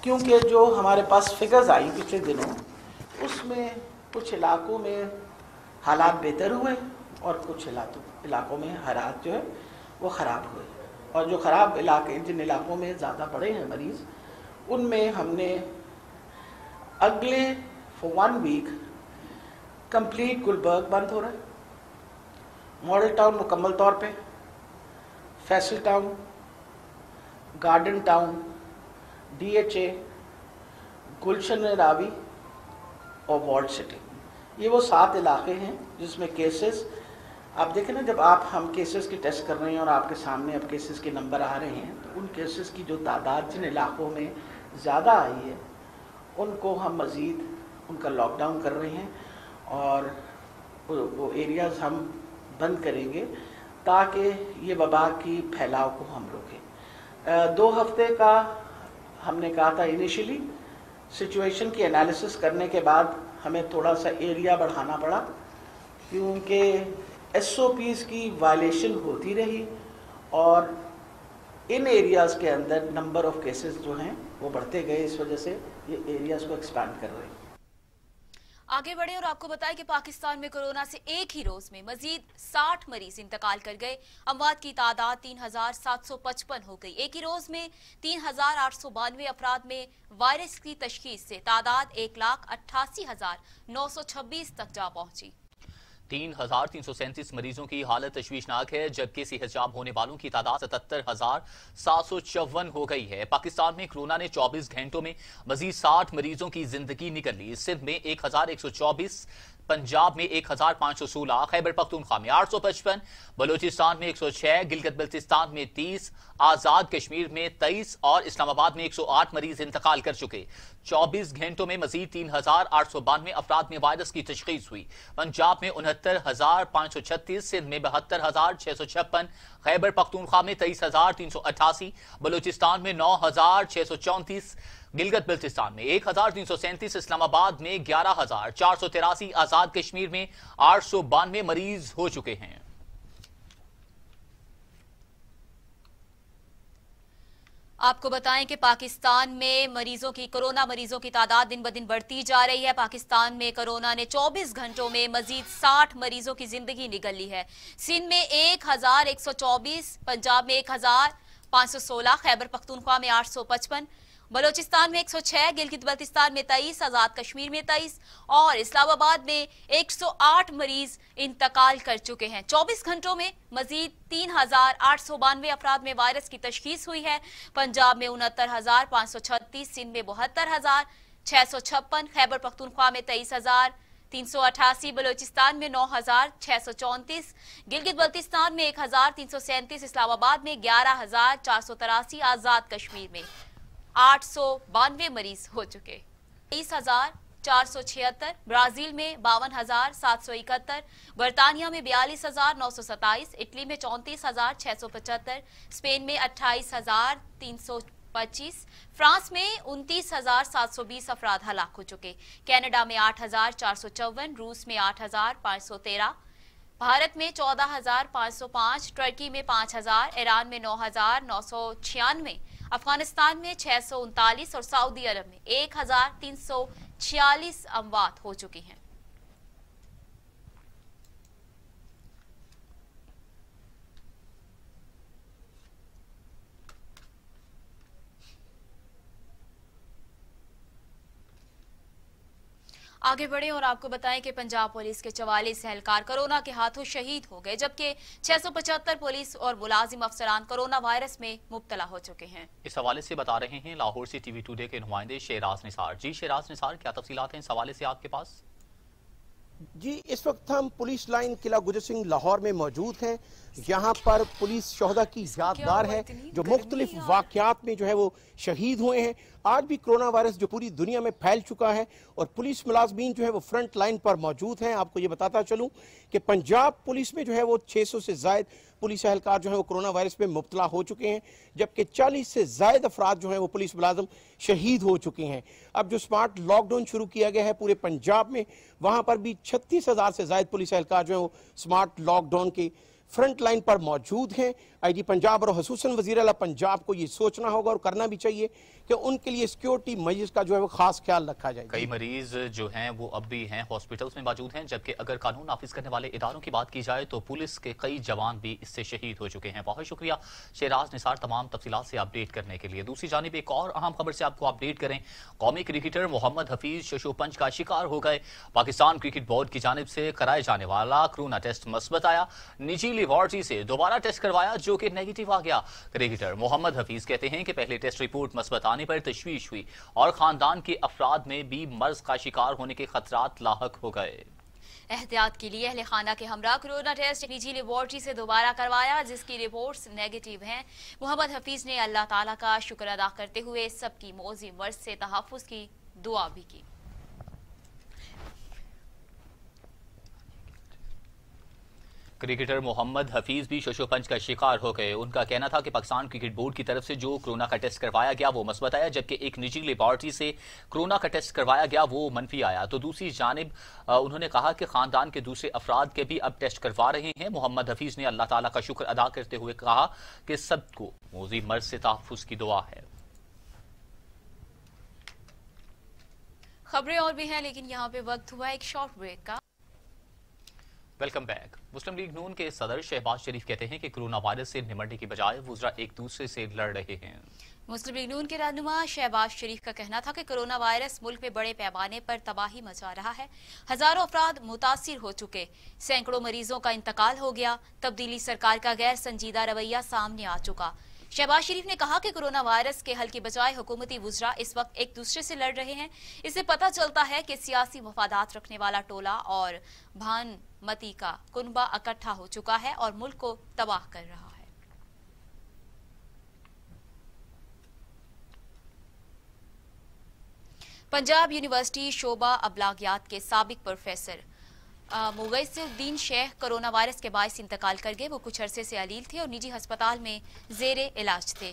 क्योंकि जो हमारे पास फिगर्स आई पिछले दिनों उसमें कुछ इलाकों में हालात बेहतर हुए और कुछ इलाकों इलाकों में हालात जो है वो ख़राब हुए और जो ख़राब इलाके जिन इलाकों में ज़्यादा बड़े हैं मरीज़ उनमें हमने अगले for one week complete Gulberg बंद हो रहा है मॉडल टाउन मुकम्मल तौर पे Faisal Town Garden Town DHA Gulshan Ravi और वॉल्ड सिटी ये वो सात इलाके हैं जिसमें केसेस आप देखें ना जब आप हम केसेस की टेस्ट कर रहे हैं और आपके सामने अब केसेस के नंबर आ रहे हैं तो उन केसेस की जो तादाद जिन इलाकों में ज़्यादा आई है उनको हम मज़ीद उनका लॉकडाउन कर रहे हैं और वो एरियाज़ हम बंद करेंगे ताकि ये वबा की फैलाव को हम रोकें दो हफ्ते का हमने कहा था इनिशियली सिचुएशन की एनालिसिस करने के बाद हमें थोड़ा सा एरिया बढ़ाना पड़ा क्योंकि एस ओ पीज़ की वायलेशन होती रही और इन एरियाज़ के अंदर नंबर ऑफ़ केसेस जो हैं वो बढ़ते गए इस वजह से ये एरियाज़ को एक्सपैंड कर रहे हैं आगे बढ़े और आपको बताएं कि पाकिस्तान में कोरोना से एक ही रोज में मजीद 60 मरीज इंतकाल कर गए अमवात की तादाद 3,755 हो गई एक ही रोज में तीन हजार आठ सौ बानवे में वायरस की तशखीस से तादाद एक लाख अट्ठासी हजार नौ सौ छब्बीस तक जा पहुंची तीन हजार तीन सौ सैंतीस मरीजों की हालत तशवीशनाक है जबकि सेहजाब होने वालों की तादाद सतहत्तर हजार सात सौ चौवन हो गई है पाकिस्तान में कोरोना ने चौबीस घंटों में मजीद साठ मरीजों की जिंदगी निकल ली सिंध में एक हजार एक सौ चौबीस पंजाब में एक हजार पांच सौ सोलह खैबर पख्तूनखा में आठ सौ पचपन बलूचिस्तान में 106, गिलगत बल्तिस्तान में 30, आज़ाद कश्मीर में 23 और इस्लामाबाद में 108 मरीज इंतकाल कर चुके 24 घंटों में मजीद तीन हजार आठ सौ बानवे अफराद में वायरस की तशखीस हुई पंजाब में उनहत्तर हजार पांच सौ छत्तीस सिंध में बहत्तर हजार छह सौ छप्पन खैबर पख्तूनख्वा में तेईस हजार तीन सौ अट्ठासी बलोचिस्तान में नौ हजार छह सौ चौंतीस गिलगत बल्तिस्तान में एक हजार तीन सौ सैंतीस इस्लामाबाद में ग्यारह हजार चार सौ तिरासी आज़ाद कश्मीर में आठ सौ बानवे मरीज हो चुके हैं आपको बताएं कि पाकिस्तान में मरीजों की कोरोना मरीजों की तादाद दिन ब दिन बढ़ती जा रही है पाकिस्तान में कोरोना ने 24 घंटों में मजीद 60 मरीजों की जिंदगी निकल ली है सिंध में 1124, पंजाब में 1516, खैबर पख्तूनख्वा में 855, बलोचिस्तान में 106, गिलगित बल्तिस्तान में तेईस आज़ाद कश्मीर में तेईस और इस्लामाबाद में 108 मरीज इंतकाल कर चुके हैं 24 घंटों में मजीद तीन हजार आठ सौ बानवे अफराद में वायरस की तशखीस हुई है पंजाब में उनहत्तर हजार पाँच सौ छत्तीस सिंध में बहत्तर हजार छह सौ छप्पन खैबर पख्तूनख्वा में तेईस हजार तीन सौ अठासी बलोचिस्तान में नौ हजार छह सौ चौंतीस गिलगित बल्तिस्तान में एक हजार तीन सौ सैंतीस इस्लामाबाद में ग्यारह हजार चार सौ तिरासी आज़ाद कश्मीर में आठ सौ बानवे मरीज हो चुके तेईस हजार चार सौ छिहत्तर ब्राजील में बावन हजार सात सौ इकहत्तर बर्तानिया में बयालीस हजार नौ सौ सत्ताईस इटली में चौंतीस हजार छह सौ पचहत्तर स्पेन में अट्ठाईस हजार तीन सौ पच्चीस फ्रांस में उनतीस हजार सात सौ बीस अफराद हलाक हो चुके कनाडा में आठ हजार चार सौ चौवन रूस में आठ हजार पाँच सौ तेरह भारत में चौदह हजार पाँच सौ पाँच टर्की में पाँच हजार ईरान में नौ हजार नौ सौ छियानवे अफगानिस्तान में छह और सऊदी अरब में एक हजार तीन सौ छियालीस अमवात हो चुकी हैं आगे बढ़े और आपको बताएं कि पंजाब पुलिस के चवालीस एहलकार कोरोना के हाथों शहीद हो गए जबकि छह पुलिस और मुलाजिम अफसरान कोरोना वायरस में मुबतला हो चुके हैं इस हवाले से बता रहे हैं लाहौर से टीवी टूडे के नुमाइंदे शेराज निसार जी शेराज निसार क्या तफसी है इस हवाले से आपके पास जी इस वक्त हम पुलिस लाइन किला गुजर सिंह लाहौर में मौजूद हैं यहाँ पर पुलिस शहदा की यादगार है जो मुख्तलिफ वाक़ात में जो है वो शहीद हुए हैं आज भी कोरोना वायरस जो पूरी दुनिया में फैल चुका है और पुलिस मुलाजमीन जो है वो फ्रंट लाइन पर मौजूद हैं आपको ये बताता चलूँ कि पंजाब पुलिस में जो है वो 600 से जायद पुलिस अहलकार जो है वो कोरोना वायरस में मुबतला हो चुके हैं जबकि 40 से जायद अफराद जो हैं वो पुलिस मुलाजम शहीद हो चुके हैं अब जो स्मार्ट लॉकडाउन शुरू किया गया है पूरे पंजाब में वहाँ पर भी छत्तीस हज़ार से जायद पुलिस अहलकार जो है वो स्मार्ट लॉकडाउन के फ्रंट लाइन पर मौजूद हैं आईजी पंजाब और खसूस वजीर अला पंजाब को ये सोचना होगा और करना भी चाहिए कि उनके लिए सिक्योरिटी मरीज का जो है वो खास ख्याल रखा जाए कई मरीज जो हैं वो अब भी हैं हॉस्पिटल्स में मौजूद हैं जबकि अगर कानून नाफिज करने वाले इदारों की बात की जाए तो पुलिस के कई जवान भी इससे शहीद हो चुके हैं बहुत शुक्रिया शेराज निसार तमाम तफसी से अपडेट करने के लिए दूसरी जानब एक और अहम खबर से आपको अपडेट करें कौमी क्रिकेटर मोहम्मद हफीज शशोपंच का शिकार हो गए पाकिस्तान क्रिकेट बोर्ड की जानब से कराए जाने वाला कोरोना टेस्ट मस्बत आया निजी लेबॉर्ट्री से दोबारा टेस्ट करवाया जो कि नेगेटिव आ गया क्रिकेटर मोहम्मद हफीज कहते हैं कि पहले टेस्ट रिपोर्ट मस्बत आने पर तश्वीश हुई और खानदान के अफराद में भी मर्ज का शिकार होने के खतरा लाक हो गए एहतियात के लिए अहले खाना के हमरा कोरोना टेस्ट निजी लेबॉर्ट्री से दोबारा करवाया जिसकी रिपोर्ट्स नेगेटिव हैं मोहम्मद हफीज़ ने अल्लाह ताला का शुक्र अदा करते हुए सबकी मौजी मर्ज से तहफ़ की दुआ भी की क्रिकेटर मोहम्मद हफीज भी शोशो पंच का शिकार हो गए उनका कहना था कि पाकिस्तान क्रिकेट बोर्ड की तरफ से जो कोरोना का टेस्ट करवाया गया वो मस्बत आया जबकि एक निजी लेबॉरटरी से कोरोना का टेस्ट करवाया गया वो मनफी आया तो दूसरी जानब उन्होंने कहा कि खानदान के दूसरे अफराद के भी अब टेस्ट करवा रहे हैं मोहम्मद हफीज ने अल्लाह तला का शुक्र अदा करते हुए कहा कि सबको मोजी मर्ज से तहफुज की दुआ है खबरें और भी हैं लेकिन यहाँ पे वक्त हुआ एक शॉर्ट ब्रेक का वेलकम बैक मुस्लिम लीग नून के सदर शहबाज शरीफ कहते हैं कि कोरोना वायरस से निमटने की बजाय वजरा एक दूसरे से लड़ रहे हैं मुस्लिम लीग नून के रहनुमा शहबाज शरीफ का कहना था कि कोरोना वायरस मुल्क में बड़े पैमाने पर तबाही मचा रहा है हजारों अफराद मुतासर हो चुके सैकड़ों मरीजों का इंतकाल हो गया तब्दीली सरकार का गैर संजीदा रवैया सामने आ चुका शहबाज शरीफ ने कहा कि कोरोना वायरस के हल की बजाय हुकूमती वजरा इस वक्त एक दूसरे से लड़ रहे हैं इससे पता चलता है कि सियासी मफादात रखने वाला टोला और भान मती का कुनबा इकट्ठा हो चुका है और मुल्क को तबाह कर रहा है पंजाब यूनिवर्सिटी शोबा अबलागियात के सबक professor Mughisuddin Sheikh corona virus के बायस इंतकाल कर गए वो कुछ अरसे से अलील थे और निजी हस्पताल में जेर इलाज थे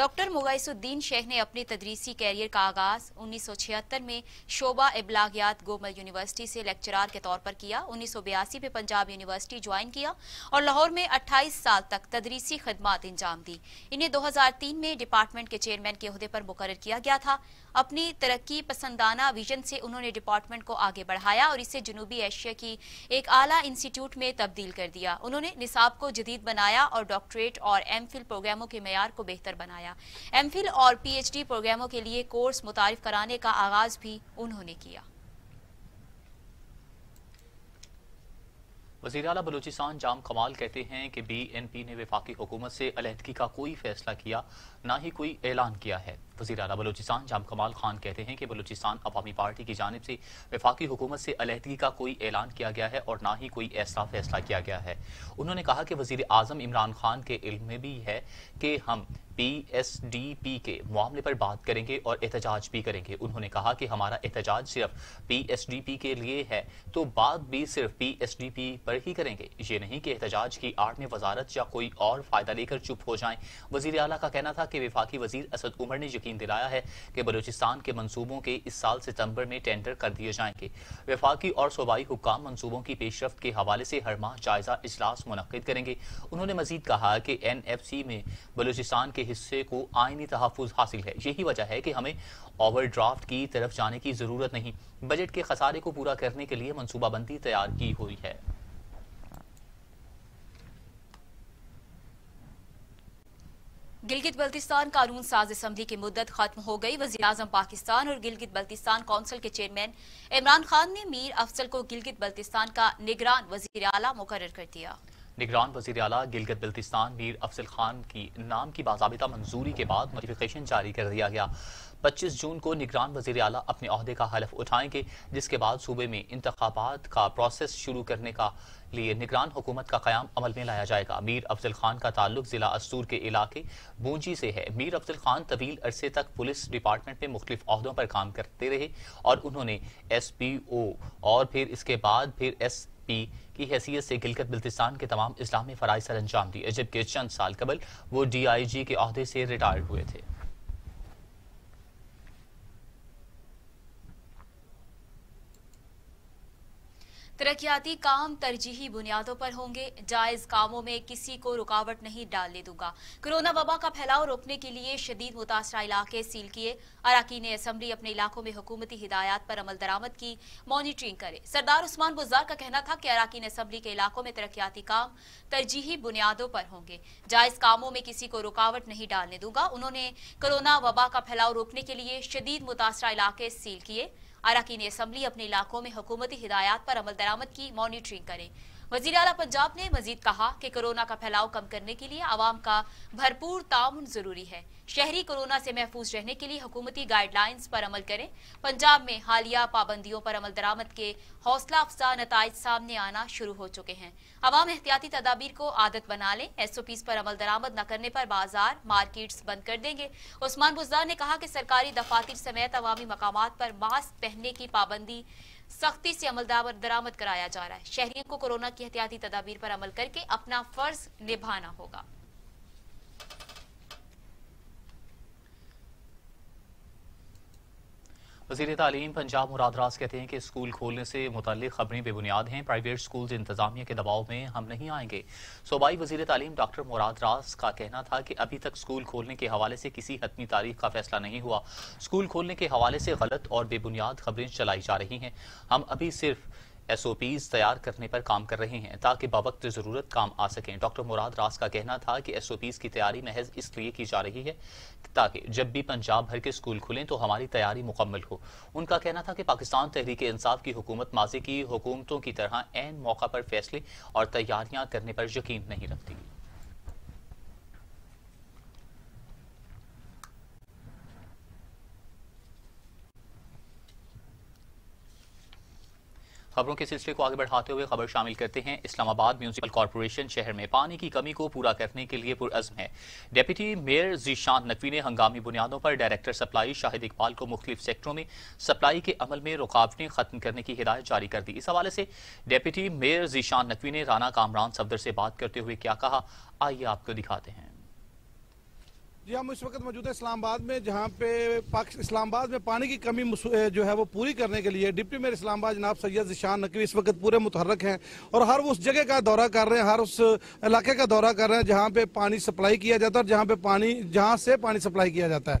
डॉक्टर मुगैसुद्दीन शेख ने अपने तदरीसी कैरियर का आगाज 1976 में शोबा इबलागियात गोमल यूनिवर्सिटी से लेक्चरार के तौर पर किया उन्नीस में पंजाब यूनिवर्सिटी ज्वाइन किया और लाहौर में अट्ठाईस साल तक तदरीसी खदमात अंजाम दी इन्हें दो में डिपार्टमेंट के चेयरमैन के अहदे पर मुकर किया गया था अपनी तरक्की पसंदाना विजन से उन्होंने डिपार्टमेंट को आगे बढ़ाया और इसे जनूबी एशिया की एक आला इंस्टीट्यूट में तब्दील कर दिया उन्होंने निसाब को जदीद बनाया और डॉक्टरेट और एम प्रोग्रामों के मैार को बेहतर बनाया एम और पी प्रोग्रामों के लिए कोर्स मुतारफ कराने का आगाज भी उन्होंने किया वजीर अला बलूचिस्तान जाम कमाल कहते हैं कि बी एन पी ने विफाकी हुकूमत से अलहदगी का कोई फैसला किया ना ही कोई ऐलान किया है वजी अला बलोचिस्तान जाम कमाल खान कहते हैं कि बलोचिस्तान अवामी पार्टी की जानब से वफाकी हुकूमत से अलहदगी का कोई ऐलान किया गया है और ना ही कोई ऐसा फैसला किया गया है उन्होंने कहा कि वज़ी अजम इमरान खान के इल्म में भी है कि हम पी एस डी पी के मामले पर बात करेंगे और एहतजाज भी करेंगे उन्होंने कहा कि हमारा एहतजाज सिर्फ पी एस डी पी के लिए है तो बात भी सिर्फ पी एस डी पी पर ही करेंगे ये नहीं कि एहतजाज की आड़ में वजारत या कोई और फ़ायदा लेकर चुप हो जाए वज़ी अला का कहना था के विफाकी वजीर असद उमर ने यकीन दिलाया है कि बलोचिस्तान के मनसूबों के इस साल सितंबर में टेंडर कर दिए जाएंगे विफाकी और सूबाई हुकाम मनसूबों की पेशरफ के हवाले से हर माह जायजा इजलास मुनद करेंगे उन्होंने मजीद कहा कि एन एफ सी में बलोचिस्तान के हिस्से को आइनी तहफ़ हासिल है यही वजह है कि हमें ओवर ड्राफ्ट की तरफ जाने की ज़रूरत नहीं बजट के खसारे को पूरा करने के लिए मनसूबाबंदी तैयार की हुई है गिलगित बल्तिस्तान कानून साज असम्बली की मुद्दत खत्म हो गई वजी अजम पाकिस्तान और गिलगित बल्तिस्तान कौंसिल के चेयरमैन इमरान खान ने मीर अफसल को गिलगित बल्तिस्तान का निगरान वजीर अला मुकर कर दिया निगरान वजी अला गिलगत बल्तिस्तान मीर अफसल खान की नाम की बाबा मंजूरी के बाद नोटिफिकेशन जारी कर दिया गया 25 जून को निगरान वजी अला अपने अहदे का हलफ उठाएंगे जिसके बाद सूबे में इंतबात का प्रोसेस शुरू करने का लिए निगरान हुकूमत का क्याम अमल में लाया जाएगा मीर अफजल खान का ताल्लुक जिला अस्तूर के इलाके बूंजी से है मीर अफजल खान तवील अरसे तक पुलिस डिपार्टमेंट में मुख्तु अहदों पर काम करते रहे और उन्होंने एस पी ओ और फिर इसके बाद फिर एस पी की हैसियत से गिलकत बल्तिस्तान के तमाम इस्लामी फ़राज सर अंजाम दिए जबकि चंद साल कबल वो डी आई जी के अहदे से रिटायर्ड हुए थे तरक्याती काम तरजीही बुनियादों पर होंगे जायज कामों में किसी को रुकावट नहीं डालने दूंगा कोरोना वबा का फैलाव रोकने के लिए शदीद मुतासरा इलाके सील किए अरकान असम्बली अपने इलाकों में हुकूमती हिदायत पर अमल दरामद की मॉनिटरिंग करे सरदार उस्मान बुजार का कहना था कि अरकान असम्बली के इलाकों में तरक्याती काम तरजीही बुनियादों पर होंगे जायज कामों में किसी को रुकावट नहीं डालने दूंगा उन्होंने कोरोना वबा का फैलाव रोकने के लिए शदीद मुतासरा इलाके सील किए अरकान असम्बली अपने इलाकों में हुकूमती हिदायत पर अमल दरामद की मॉनिटरिंग करें वजीर अला पंजाब ने मजीद कहा कि कोरोना का फैलाव कम करने के लिए आवाम का भरपूर ताउन जरूरी है शहरी कोरोना से महफूज रहने के लिए हुकूमती गाइडलाइंस पर अमल करें पंजाब में हालिया पाबंदियों पर अमल दरामद के हौसला अफजा नतज सामने आना शुरू हो चुके हैं आवाम एहतियाती तदाबीर को आदत बना लें एस ओ पीज पर अमल दरामद न करने पर बाजार मार्केट्स बंद कर देंगे उस्मान बुजदार ने कहा कि सरकारी दफातर समेत अवामी मकाम पर मास्क पहनने की पाबंदी सख्ती से अमल दरामद कराया जा रहा है शहरियों को कोरोना की एहतियाती तदाबीर पर अमल करके अपना फर्ज निभाना होगा वजीर तालीम पंजाब मुरादराज कहते हैं कि स्कूल खोलने से मुतल खबरें बेबुनियाद हैं प्राइवेट स्कूल इंतजामिया के दबाव में हम नहीं आएंगे सूबाई वजीर तालीम डॉक्टर मुरादराज का कहना था कि अभी तक स्कूल खोलने के हवाले से किसी हतमी तारीख का फैसला नहीं हुआ स्कूल खोलने के हवाले से गलत और बेबुनियाद खबरें चलाई जा रही हैं हम अभी सिर्फ एसओपीज तैयार करने पर काम कर रहे हैं ताकि बवक्त ज़रूरत काम आ सकें डॉक्टर मुराद रास का कहना था कि एसओपीज की तैयारी महज इसलिए की जा रही है ताकि जब भी पंजाब भर के स्कूल खुलें तो हमारी तैयारी मुकम्मल हो उनका कहना था कि पाकिस्तान तहरीक इंसाफ की हुकूमत माजी की हुकूमतों की तरह एन मौका पर फैसले और तैयारियां करने पर यकीन नहीं रखती खबरों के सिलसिले को आगे बढ़ाते हुए खबर शामिल करते हैं इस्लामाबाद म्यूनसिपल कॉरपोरेशन शहर में पानी की कमी को पूरा करने के लिए पुरजम है डेप्यूटी मेयर जीशांत नकवी ने हंगामी बुनियादों पर डायरेक्टर सप्लाई शाहिद इकबाल को मुख्तु सेक्टरों में सप्लाई के अमल में रुकावटें खत्म करने की हिदायत जारी कर दी इस हवाले से डेप्यूटी मेयर जीशान नकवी ने राना कामरान सफदर से बात करते हुए क्या कहा आइए आपको दिखाते हैं जी हम इस वक्त मौजूद है इस्लामाबाद में जहाँ पे इस्लामाबाद में पानी की कमी जो है वो पूरी करने के लिए डिप्टी मेयर इस्लामाबाद जनाब सैयद जिशान नकवी इस वक्त पूरे मुतहरक हैं और हर उस जगह का दौरा कर रहे हैं हर उस इलाके का दौरा कर रहे हैं जहाँ पे पानी सप्लाई किया जाता है और जहाँ पे पानी जहाँ से पानी सप्लाई किया जाता है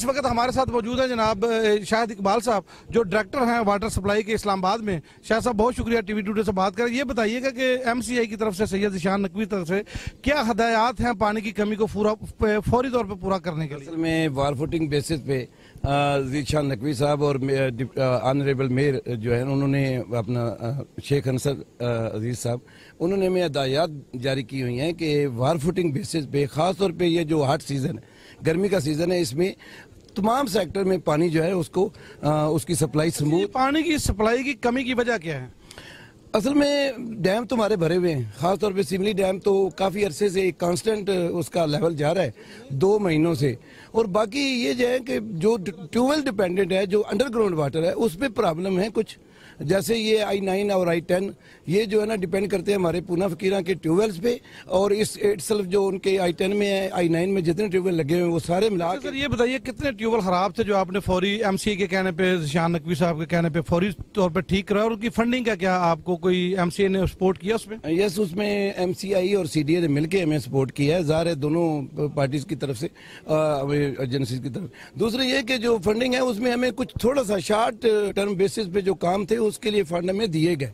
इस वक्त हमारे साथ मौजूद है जनाब शाहिद इकबाल साहब जो डायरेक्टर हैं वाटर सप्लाई के इस्लामाबाद में शाह साहब बहुत शुक्रिया टी वी टूडे से बात करें ये बताइएगा कि एम सी आई की तरफ से सैयद जिशान नकवी तरफ से क्या हदायत हैं पानी की कमी को पूरा फौरी तौर तौर पर पूरा करने के लिए असल में वार फुटिंग बेसिस पे जीशा नकवी साहब और ऑनरेबल मेयर जो है उन्होंने अपना शेख अंसर अजीज साहब उन्होंने हमें हदायत जारी की हुई हैं कि वार फुटिंग बेसिस पे ख़ास तौर पे ये जो हॉट सीज़न है गर्मी का सीज़न है इसमें तमाम सेक्टर में पानी जो है उसको आ, उसकी सप्लाई पानी की सप्लाई की कमी की वजह क्या है असल में डैम तो हमारे भरे हुए हैं ख़ासतौर पे सिमली डैम तो काफ़ी अरसे से कांस्टेंट उसका लेवल जा रहा है दो महीनों से और बाकी ये जो है कि जो ट्यूबवेल डिपेंडेंट है जो अंडरग्राउंड वाटर है उस पर प्रॉब्लम है कुछ जैसे ये आई नाइन और आई टेन ये जो है ना डिपेंड करते हैं हमारे पूना फकीरा के ट्यूबवेल्स पे और इस एट सेल्फ जो उनके आई टेन में है आई नाइन में जितने ट्यूबवेल लगे हुए हैं वो सारे मिला अच्छा, सर ये बताइए कितने ट्यूबवेल खराब थे जो आपने फौरी एम सी के कहने पर शान नकवी साहब के कहने पर फौरी तौर पर ठीक करा और उनकी फंडिंग का क्या आपको कोई एम सी ए ने सपोर्ट किया उसमें यस उसमें एम सी आई और सी डी ए ने मिलकर हमें सपोर्ट किया है जहर है दोनों पार्टीज की तरफ से एजेंसी की तरफ दूसरी ये कि जो फंडिंग है उसमें हमें कुछ थोड़ा सा शार्ट टर्म बेसिस पे जो काम थे उसके लिए फंड हमें दिए गए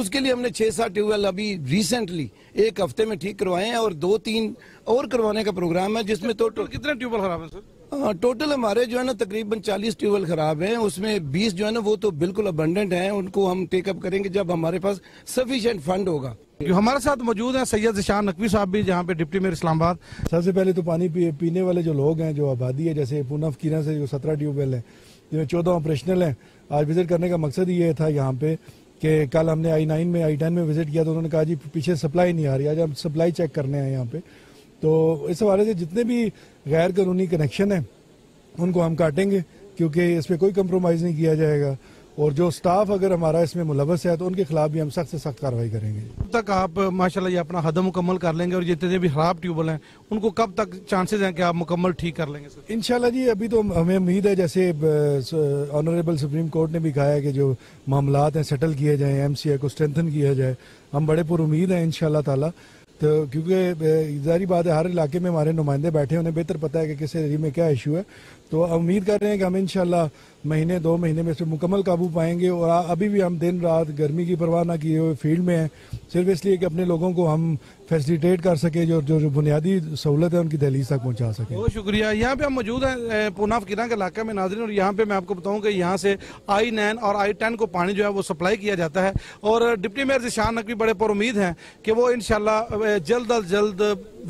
उसके लिए हमने छः सात ट्यूबवेल अभी रिसेंटली एक हफ्ते में ठीक करवाए हैं और दो तीन और करवाने का प्रोग्राम है जिसमें तो, तो कितने ट्यूबवेल खराब है सर टोटल हाँ, हमारे जो है ना तकरीबन 40 ट्यूबवेल खराब हैं उसमें 20 जो है ना वो तो बिल्कुल अबंडेंट हैं उनको हम टेकअप करेंगे जब हमारे पास सफिशिएंट फंड होगा जो हमारे साथ मौजूद हैं सैयद जशान नकवी साहब भी जहाँ पे डिप्टी मेयर इस्लामाबाद सबसे पहले तो पानी पी, पीने वाले जो लोग हैं जो आबादी है जैसे पूनम किरण से जो सत्रह ट्यूबवेल है जिनमें चौदह ऑपरेशनल हैं आज विजिट करने का मकसद ये था यहाँ पे कि कल हमने आई नाइन में आई टेन में विजिट किया तो उन्होंने कहा जी पीछे सप्लाई नहीं आ रही आज हम सप्लाई चेक करने आए यहाँ पे तो इस हवाले से जितने भी गैर कानूनी कनेक्शन हैं उनको हम काटेंगे क्योंकि इस पर कोई कंप्रोमाइज़ नहीं किया जाएगा और जो स्टाफ अगर हमारा इसमें मुलवस है तो उनके खिलाफ भी हम सख्त से सख्त कार्रवाई करेंगे कब तक आप माशाल्लाह ये अपना हदम मुकम्मल कर लेंगे और जितने भी खराब ट्यूबल हैं उनको कब तक चांसेस हैं कि आप मुकम्मल ठीक कर लेंगे इंशाल्लाह जी अभी तो हमें उम्मीद है जैसे ऑनरेबल सुप्रीम कोर्ट ने भी कहा है कि जो मामला हैं सेटल किए जाए एम को स्ट्रेंथन किया जाए हम बड़े पुरुद हैं इन ताला तो क्योंकि जारी बात है हर इलाके में हमारे नुमाइंदे बैठे उन्हें बेहतर पता है कि किस एरिए में क्या इशू है तो उम्मीद कर रहे हैं कि हम इन महीने दो महीने में इस मुकम्मल काबू पाएंगे और अभी भी हम दिन रात गर्मी की परवाह ना किए हुए फील्ड में हैं सिर्फ इसलिए कि अपने लोगों को हम फैसिलिटेट कर सकें जो जो, जो बुनियादी सहूलत है उनकी दहलीज तक पहुँचा सकें बहुत शुक्रिया यहाँ पे हम मौजूद हैं पूना फकीरा के इलाका में नाजरन और यहाँ पर मैं आपको बताऊँ कि यहाँ से आई नाइन और आई टेन को पानी जो है वो सप्लाई किया जाता है और डिप्टी मेयर जिशान नकवी बड़े पर उम्मीद हैं कि वो इन जल्द अज जल्द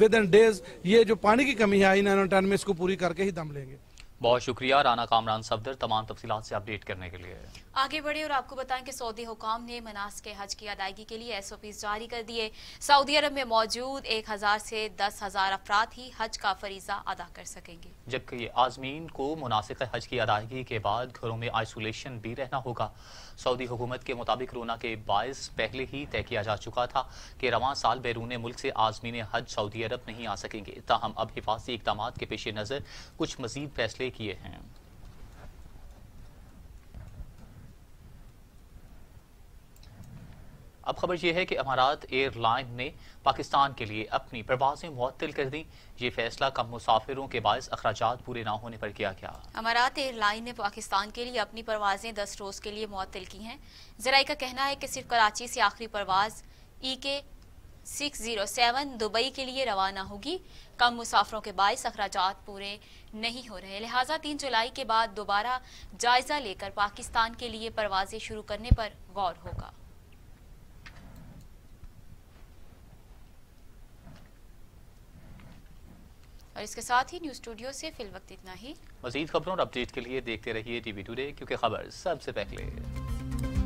विद इन डेज ये जो पानी की कमी है आई नाइन और टेन में इसको पूरी करके ही दम लेंगे बहुत शुक्रिया राना कामरान सफदर तमाम तफसीत से अपडेट करने के लिए आगे बढ़े और आपको बताएं कि सऊदी हुकाम ने मनास के हज की अदायगी के लिए एस ओ पी जारी कर दिए सऊदी अरब में मौजूद एक हज़ार से दस हज़ार अफराद ही हज का फरीजा अदा कर सकेंगे जबकि आजमीन को मुनासिक हज की अदायगी के बाद घरों में आइसोलेशन भी रहना होगा सऊदी हुकूमत के मुताबिक रोना के बायस पहले ही तय किया जा चुका था कि रवान साल बैरून मुल्क से आजमीन हज सऊदी अरब नहीं आ सकेंगे ताहम अब हिफाजी इकदाम के पेश नज़र कुछ मजीद फैसले किए हैं अब खबर यह है कि अमारात एयरलाइन ने पाकिस्तान के लिए अपनी परवाजें मुअत्तल कर दी ये फैसला कम मुसाफिरों के बायस अखराज पूरे ना होने पर किया गया अमारात एयरलाइन ने पाकिस्तान के लिए अपनी परवाजें दस रोज के लिए मुअत्तल की हैं जराये का कहना है कि सिर्फ कराची से आखिरी परवाज ई के सिक्स जीरो सेवन दुबई के लिए रवाना होगी कम मुसाफरों के बायस अखराज पूरे नहीं हो रहे लिहाजा तीन जुलाई के बाद दोबारा जायजा लेकर पाकिस्तान के लिए परवाजें शुरू करने पर गौर होगा और इसके साथ ही न्यूज स्टूडियो से फिल वक्त इतना ही मजीद खबरों और अपडेट के लिए देखते रहिए टीवी टूडे क्योंकि खबर सबसे पहले